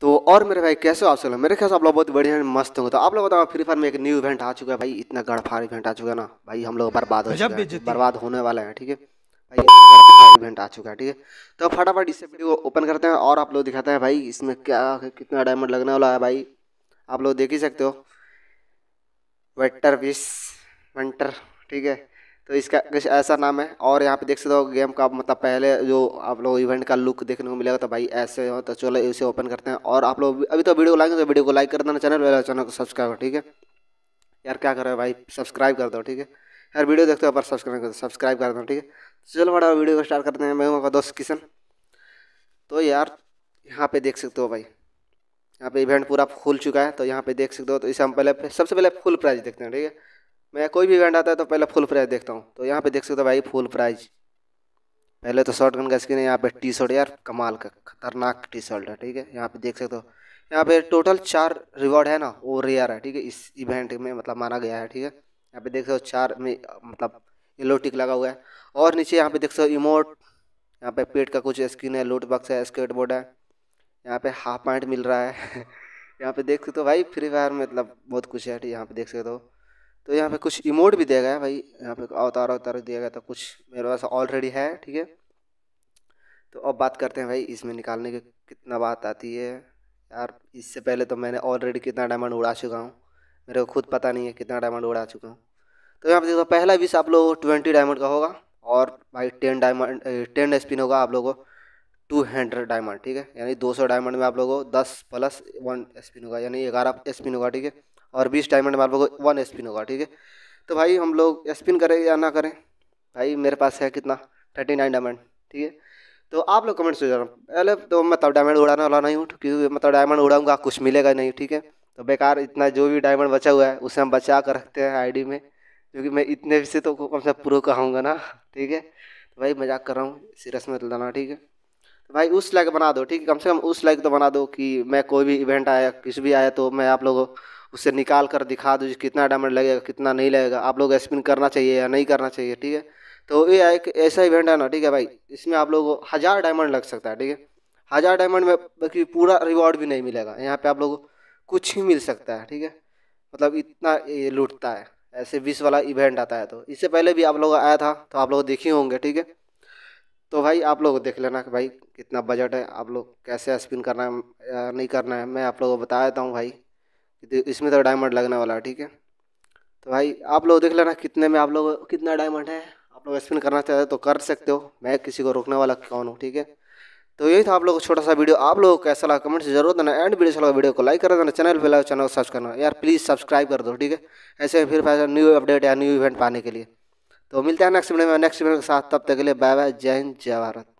तो और मेरे भाई कैसे हो आप सब मेरे ख्याल से आप लोग बहुत बढ़िया मस्त होंगे तो आप लोग बताओ फ्री फायर में एक न्यू इवेंट आ चुका है भाई इतना गड़फार इवेंट आ चुका है ना भाई हम लोग बर्बाद हो चुके हैं बर्बाद होने वाला है ठीक है भाई इवेंट आ चुका है ठीक है तो फटाफट इससे वीडियो ओपन करते हैं और आप लोग दिखाते हैं भाई इसमें क्या कितना डायमंड लगने वाला है भाई आप लोग देख ही सकते हो वेटर विस वेंटर ठीक है तो इसका कुछ ऐसा नाम है और यहाँ पे देख सकते हो गेम का मतलब पहले जो आप लोग इवेंट का लुक देखने को मिलेगा तो भाई ऐसे हो तो चलो इसे ओपन करते हैं और आप लोग अभी तो वीडियो लाएंगे तो वीडियो को लाइक कर देना चैनल वाले चैनल को सब्सक्राइब ठीक है यार क्या करो भाई सब्सक्राइब कर दो ठीक है यार वीडियो देखते हो पर सब्सक्राइब कर सब्सक्राइब कर दो ठीक है तो चलो बड़ा वीडियो को स्टार्ट करते हैं मैं हूँ दोस्त किशन तो यार यहाँ पे देख सकते हो भाई यहाँ पे इवेंट पूरा खुल चुका है तो यहाँ पे देख सकते हो तो इसे हम पहले सबसे पहले फुल प्राइस देखते हैं ठीक है मैं कोई भी इवेंट आता है तो पहले फुल प्राइज देखता हूँ तो यहाँ पे देख सकते हो भाई फुल प्राइज पहले तो शॉर्ट गन का स्क्रीन है यहाँ पे टी शर्ट यार कमाल का खतरनाक टी शर्ट है ठीक है यहाँ पे देख सकते हो यहाँ पे टोटल चार रिवॉर्ड है ना वो रेयर है ठीक है इस इवेंट में मतलब माना गया है ठीक है यहाँ पे देख सकते हो चार में मतलब येलो टिक लगा हुआ है और नीचे यहाँ पे देख सकते हो इमोट यहाँ पे पेट का कुछ स्क्रीन है लूट बक्स है बोर्ड है यहाँ पे हाफ पैंट मिल रहा है यहाँ पे देख सकते हो भाई फ्री फायर में मतलब बहुत कुछ है यहाँ पे देख सकते हो तो यहाँ पे कुछ इमोट भी दिया गया है भाई यहाँ पे अवतार अवतार दिया गया तो कुछ मेरे पास ऑलरेडी है ठीक है तो अब बात करते हैं भाई इसमें निकालने की कितना बात आती है यार इससे पहले तो मैंने ऑलरेडी कितना डायमंड उड़ा चुका हूँ मेरे को खुद पता नहीं है कितना डायमंड उड़ा चुका हूँ तो यहाँ पर देखो पहला बीस आप लोग ट्वेंटी डायमंड का होगा और भाई टेन डायमंड टेन स्पिन होगा आप लोगों को टू हंड्रेड डायमंड ठीक है यानी दो सौ डायमंड में आप लोगों को दस प्लस वन स्पिन होगा यानी ग्यारह स्पिन होगा ठीक है और बीस डायमंड मार्बल को वन स्पिन होगा ठीक है तो भाई हम लोग स्पिन करें या ना करें भाई मेरे पास है कितना थर्टी नाइन डायमंड ठीक है तो आप लोग कमेंट्स जाना पहले तो मतलब डायमंड उड़ाने वाला नहीं हूँ क्योंकि मतलब डायमंड उड़ाऊंगा कुछ मिलेगा नहीं ठीक है तो बेकार इतना जो भी डायमंड बचा हुआ है उसे हम बचा कर रखते हैं आईडी में क्योंकि मैं इतने से तो कम से प्रो कहूँगा ना ठीक है तो भाई मजाक कर रहा हूँ सीरियस में लाना ठीक है तो भाई उस लाइक बना दो ठीक है कम से कम उस लाइक तो बना दो कि मैं कोई भी इवेंट आया किसी भी आया तो मैं आप लोगों उससे निकाल कर दिखा दो कितना डायमंड लगेगा कितना नहीं लगेगा आप लोग स्पिन करना चाहिए या नहीं करना चाहिए ठीक है तो ये एक ऐसा इवेंट है ना ठीक है भाई इसमें आप लोग को हज़ार डायमंड लग सकता है ठीक है हज़ार डायमंड में बल्कि पूरा रिवॉर्ड भी नहीं मिलेगा यहाँ पे आप लोग को कुछ ही मिल सकता है ठीक है मतलब इतना ये लूटता है ऐसे बीस वाला इवेंट आता है तो इससे पहले भी आप लोग आया था तो आप लोग देखे होंगे ठीक है तो भाई आप लोग देख लेना कि भाई कितना बजट है आप लोग कैसे स्पिन करना है नहीं करना है मैं आप लोगों को बता देता हूँ भाई इसमें तो डायमंड लगने वाला है ठीक है तो भाई आप लोग देख लेना कितने में आप लोग कितना डायमंड है आप लोग स्पिन करना चाहते हो तो कर सकते हो मैं किसी को रोकने वाला कौन हूँ ठीक है तो यही था आप लोग छोटा सा वीडियो आप लोगों को कैसा लगा कमेंट से जरूर देना एंड वीडियो चला वीडियो को लाइक कर देना चैनल पर चैनल को सर्च करना यार प्लीज़ सब्सक्राइब कर दो ठीक है ऐसे में फिर न्यू अपडेट या न्यू इवेंट पाने के लिए तो मिलते हैं नेक्स्ट वीडियो में नेक्स्ट वीडियो के साथ तब तक के लिए बाय बाय जय हिंद जय भारत